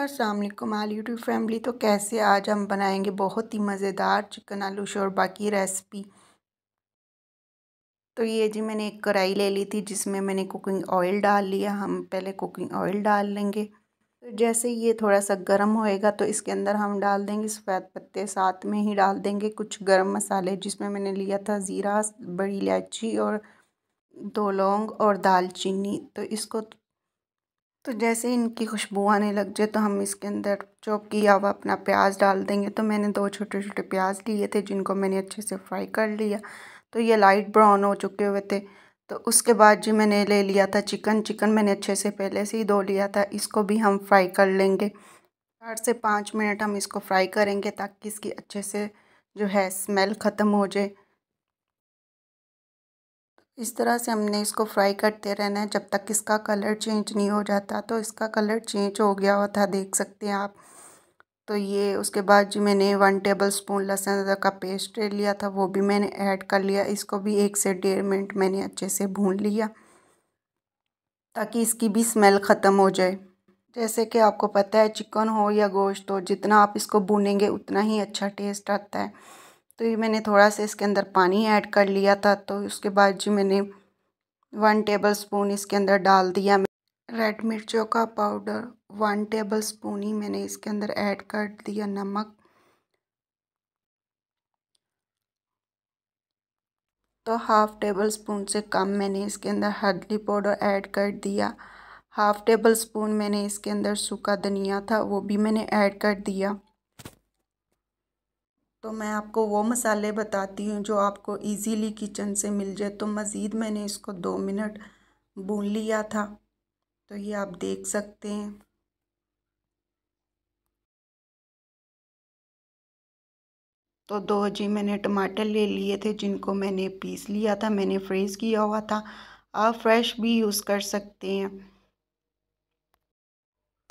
असलम आल YouTube family तो कैसे आज हम बनाएंगे बहुत ही मज़ेदार चिकन आलू शोरबा की रेसिपी तो ये जी मैंने एक कढ़ाई ले ली थी जिसमें मैंने कुकिंग ऑयल डाल लिया हम पहले कुकिंग ऑयल डाल लेंगे तो जैसे ये थोड़ा सा गर्म होएगा तो इसके अंदर हम डाल देंगे सफ़ेद पत्ते साथ में ही डाल देंगे कुछ गर्म मसाले जिसमें मैंने लिया था ज़ीरा बड़ी इलायची और दो लौंग और दालचीनी तो इसको तो जैसे इनकी खुशबू आने लग जाए तो हम इसके अंदर चॉप किया हुआ अपना प्याज डाल देंगे तो मैंने दो छोटे छोटे प्याज लिए थे जिनको मैंने अच्छे से फ्राई कर लिया तो ये लाइट ब्राउन हो चुके हुए थे तो उसके बाद जी मैंने ले लिया था चिकन चिकन मैंने अच्छे से पहले से ही धो लिया था इसको भी हम फ्राई कर लेंगे चार से पाँच मिनट हम इसको फ्राई करेंगे ताकि इसकी अच्छे से जो है स्मेल ख़त्म हो जाए इस तरह से हमने इसको फ्राई करते रहना है जब तक इसका कलर चेंज नहीं हो जाता तो इसका कलर चेंज हो गया हुआ था देख सकते हैं आप तो ये उसके बाद जी मैंने वन टेबल स्पून लहसुन अदरक का पेस्ट लिया था वो भी मैंने ऐड कर लिया इसको भी एक से डेढ़ मिनट मैंने अच्छे से भून लिया ताकि इसकी भी स्मेल ख़त्म हो जाए जैसे कि आपको पता है चिकन हो या गोश्त हो जितना आप इसको भूनेंगे उतना ही अच्छा टेस्ट आता है तो ये मैंने थोड़ा सा इसके अंदर पानी ऐड कर लिया था तो उसके बाद जी मैंने वन टेबल स्पून इसके अंदर डाल दिया रेड मिर्चों का पाउडर वन टेबल स्पून ही मैंने इसके अंदर ऐड कर दिया नमक तो हाफ़ टेबल स्पून से कम मैंने इसके अंदर हल्दी पाउडर ऐड कर दिया हाफ़ टेबल स्पून मैंने इसके अंदर सूखा धनिया था वो भी मैंने ऐड कर दिया तो मैं आपको वो मसाले बताती हूँ जो आपको इजीली किचन से मिल जाए तो मज़ीद मैंने इसको दो मिनट भून लिया था तो ये आप देख सकते हैं तो दो जी मैंने टमाटर ले लिए थे जिनको मैंने पीस लिया था मैंने फ्रीज़ किया हुआ था आप फ्रेश भी यूज़ कर सकते हैं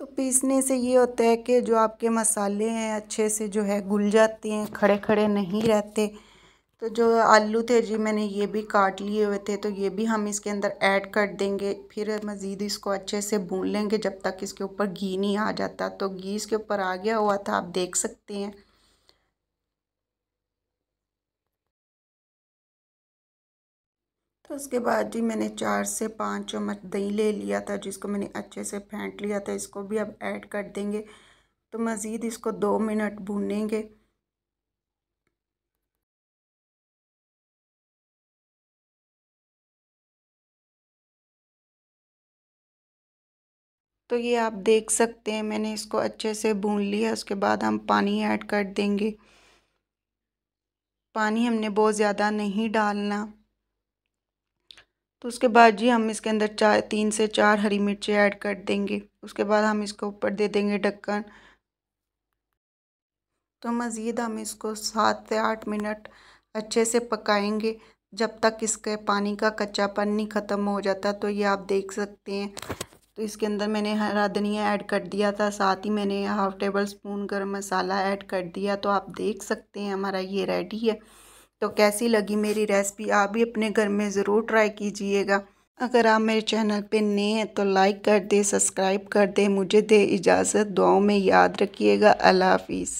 तो पीसने से ये होता है कि जो आपके मसाले हैं अच्छे से जो है घुल जाते हैं खड़े खड़े नहीं रहते तो जो आलू थे जी मैंने ये भी काट लिए हुए थे तो ये भी हम इसके अंदर ऐड कर देंगे फिर मज़ीद इसको अच्छे से भून लेंगे जब तक इसके ऊपर घी नहीं आ जाता तो घी इसके ऊपर आ गया हुआ था आप देख सकते हैं तो उसके बाद जी मैंने चार से पाँच चम्मच दही ले लिया था जिसको मैंने अच्छे से फेंट लिया था इसको भी अब ऐड कर देंगे तो मज़ीद इसको दो मिनट भूनेंगे तो ये आप देख सकते हैं मैंने इसको अच्छे से भून लिया उसके बाद हम पानी ऐड कर देंगे पानी हमने बहुत ज़्यादा नहीं डालना तो उसके बाद जी हम इसके अंदर चार तीन से चार हरी मिर्ची ऐड कर देंगे उसके बाद हम इसके ऊपर दे देंगे ढक्कन तो मज़ीद हम इसको सात से आठ मिनट अच्छे से पकाएंगे जब तक इसके पानी का कच्चापन नहीं ख़त्म हो जाता तो ये आप देख सकते हैं तो इसके अंदर मैंने हरा धनिया ऐड कर दिया था साथ ही मैंने हाफ़ टेबल स्पून गर्म मसाला ऐड कर दिया तो आप देख सकते हैं हमारा ये रेडी है तो कैसी लगी मेरी रेसिपी आप भी अपने घर में ज़रूर ट्राई कीजिएगा अगर आप मेरे चैनल पे नए हैं तो लाइक कर दें सब्सक्राइब कर दें मुझे दे इजाज़त दुआओं में याद रखिएगा अल्लाह हाफिज़